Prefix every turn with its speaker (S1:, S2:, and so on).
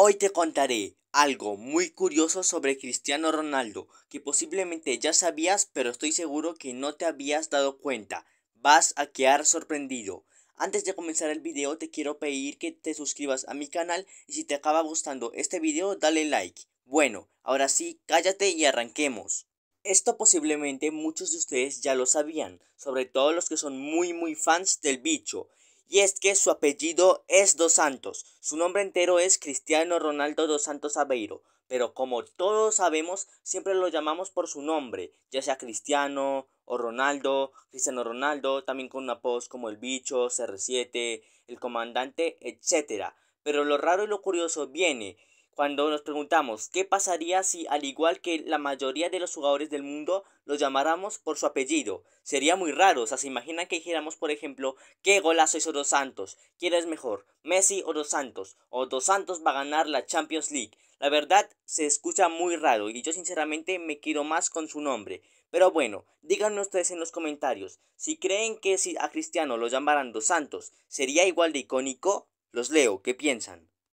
S1: Hoy te contaré algo muy curioso sobre Cristiano Ronaldo, que posiblemente ya sabías, pero estoy seguro que no te habías dado cuenta. Vas a quedar sorprendido. Antes de comenzar el video te quiero pedir que te suscribas a mi canal y si te acaba gustando este video dale like. Bueno, ahora sí, cállate y arranquemos. Esto posiblemente muchos de ustedes ya lo sabían, sobre todo los que son muy muy fans del bicho, y es que su apellido es Dos Santos. Su nombre entero es Cristiano Ronaldo Dos Santos Aveiro, pero como todos sabemos, siempre lo llamamos por su nombre, ya sea Cristiano o Ronaldo, Cristiano Ronaldo, también con una pos como el bicho, CR7, el comandante, etc. Pero lo raro y lo curioso viene cuando nos preguntamos qué pasaría si, al igual que la mayoría de los jugadores del mundo, los llamáramos por su apellido, sería muy raro. O sea, se imagina que dijéramos, por ejemplo, qué golazo hizo Dos Santos, quién es mejor, Messi o Dos Santos, o Dos Santos va a ganar la Champions League. La verdad, se escucha muy raro y yo sinceramente me quiero más con su nombre. Pero bueno, díganme ustedes en los comentarios si creen que si a Cristiano lo llamaran Dos Santos sería igual de icónico. Los leo, ¿qué piensan?